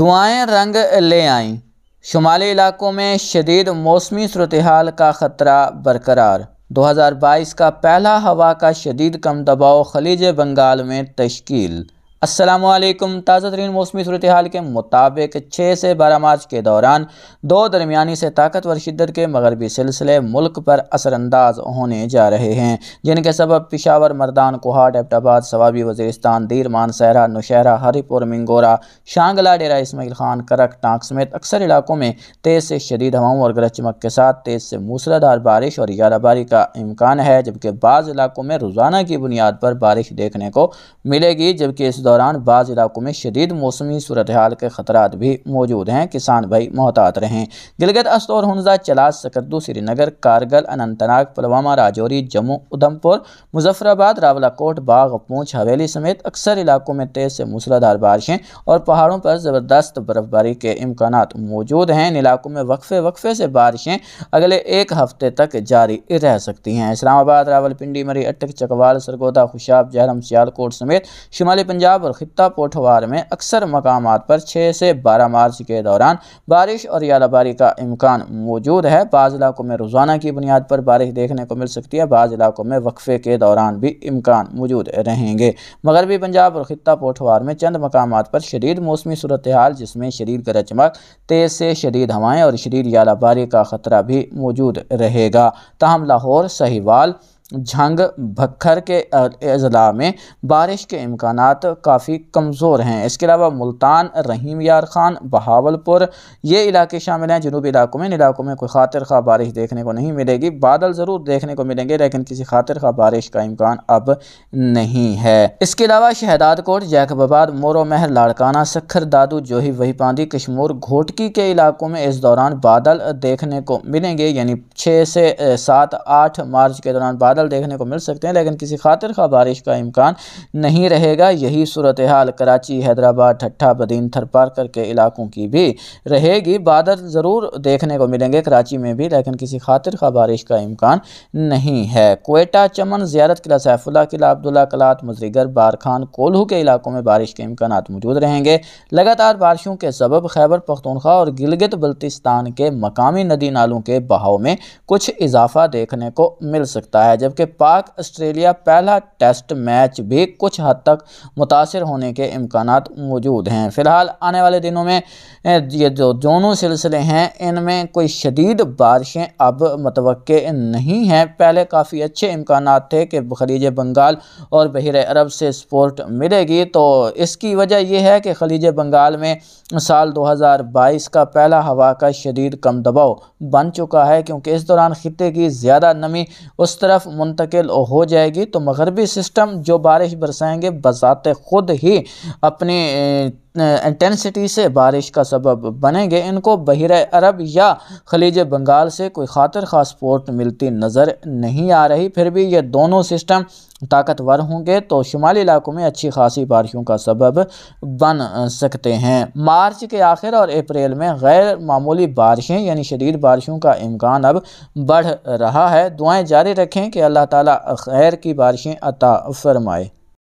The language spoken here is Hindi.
दुआएं रंग ले आई शुमाली इलाकों में शदीद मौसमी सूरत का ख़तरा बरकरार 2022 का पहला हवा का शदीद कम दबाव खलीज बंगाल में तश्कील असलम ताज़ा तरीन मौसमी सूरत हाल के मुताबिक छः से बारह मार्च के दौरान दो दरमिया से ताकतवर शिदत के मगरबी सिलसिले मुल्क पर असरानंदाज होने जा रहे हैं जिनके सबब पिशावर मर्दान कोहाट एबटाबाद सवाबी वजीरस्तान दीरमान सहरा नौशहरा हरिपुर मिंगोरा शांगला डेरा इसमाइल खान करक टांक समेत अक्सर इलाकों में तेज़ से शदीद हवाओं और गरज चमक के साथ तेज़ से मूसलाधार बारिश और याराबारी का इम्कान है जबकि बाज़ इलाकों में रोज़ाना की बुनियाद पर बारिश देखने को मिलेगी जबकि इस दौरान दौरान बाज़ इलाकों में शदीद मौसमी सूरत हाल के खतरा भी मौजूद हैं किसान भाई मोहतात रहें गिलगत अस्तौर हंजा चलास सकरदू श्रीनगर कारगल अनंतनाग पुलवामा राजौरी जम्मू उधमपुर मुजफ्फराबाद रावलाकोट बाग पूंछ हवेली समेत अक्सर इलाकों में तेज़ से मूसलाधार बारिशें और पहाड़ों पर ज़बरदस्त बर्फबारी के इम्कान मौजूद हैं इन इलाकों में वक्फे वक्फे से बारिशें अगले एक हफ्ते तक जारी रह सकती हैं इस्लामाबाद रावलपिंडी मरी अटक चकवाल सरगोदा खुशाब जहरम सियालकोट समेत शुमाली पंजाब पंजाब और ख़त्ता पोठवार में अक्सर मकाम पर छः से बारह मार्च के दौरान बारिश और यालाबारी का इम्कान मौजूद है बाज़ इलाकों में रोज़ाना की बुनियाद पर बारिश देखने को मिल सकती है बाज़ इलाकों में वक्फे के दौरान भी इम्कान मौजूद रहेंगे मगरबी पंजाब और ख़त्ता पोठवार में चंद मकाम पर शदीद मौसमी सूरत हाल जिसमें शदीद गरज चमक तेज़ से शदीद हवाएँ और शदीद यालाबारी का ख़तरा भी मौजूद रहेगा तहम लाहौर सहीवाल झंग भखर के अजला में बारिश के इम्कान काफ़ी कमज़ोर हैं इसके अलावा मुल्तान रहीम यार खान बहावलपुर ये इलाके शामिल हैं जनूबी इलाकों में इन इलाकों में कोई खातिर खा बारिश देखने को नहीं मिलेगी बादल ज़रूर देखने को मिलेंगे लेकिन किसी खातिर खा बारिश का इम्कान अब नहीं है इसके अलावा शहदादकोट जैकबाबाद मोरो महर लाड़काना सखर दादू जोही वही पांदी कश्मूर घोटकी के इलाकों में इस दौरान बादल देखने को मिलेंगे यानी छः से सात आठ मार्च के दौरान बाद बादल देखने को मिल सकते हैं लेकिन किसी खातिर खा बारिश का इम्कान नहीं रहेगा यही सूरत हाल कराची हैदराबाद ठट्ठा बदीन थरपारकर के इलाकों की भी रहेगी बादल ज़रूर देखने को मिलेंगे कराची में भी लेकिन किसी खातिर खा बारिश का इम्कान नहीं है कोयटा चमन ज़्यारत किला सैफुल्ला किला अब्दुल्ला कलात मुजरीगर बारखान कोल्हू के इलाकों में बारिश के इम्कान मौजूद रहेंगे लगातार बारिशों के सबब खैबर पख्तूनख्वा और गिलगित बल्तिस्तान के मकामी नदी नालों के बहाव में कुछ इजाफा देखने को मिल सकता है जबकि पाक आस्ट्रेलिया पहला टेस्ट मैच भी कुछ हद तक मुतासर होने के इम्कान मौजूद हैं फ़िलहाल आने वाले दिनों में ये जो दोनों सिलसिले हैं इनमें कोई शदीद बारिशें अब मतव नहीं हैं पहले काफ़ी अच्छे इम्कान थे कि खलीज बंगाल और बहर अरब से सपोर्ट मिलेगी तो इसकी वजह यह है कि खलीज बंगाल में साल 2022 का पहला हवा का शदीद कम दबाव बन चुका है क्योंकि इस दौरान ख़त्े की ज़्यादा नमी उस तरफ मुंतकिल हो जाएगी तो मगरबी सिस्टम जो बारिश बरसाएंगे बसात ख़ुद ही अपने इंटेंसिटी से बारिश का सबब बनेंगे इनको बहर अरब या खलीज बंगाल से कोई खातर खास पोर्ट मिलती नज़र नहीं आ रही फिर भी ये दोनों सिस्टम ताकतवर होंगे तो शुमाली इलाकों में अच्छी खासी बारिशों का सबब बन सकते हैं मार्च के आखिर और अप्रैल में गैर मामूली बारिशें यानी शदीद बारिशों का इम्कान अब बढ़ रहा है दुआएँ जारी रखें कि अल्लाह ताली खैर की बारिशें अता फरमाए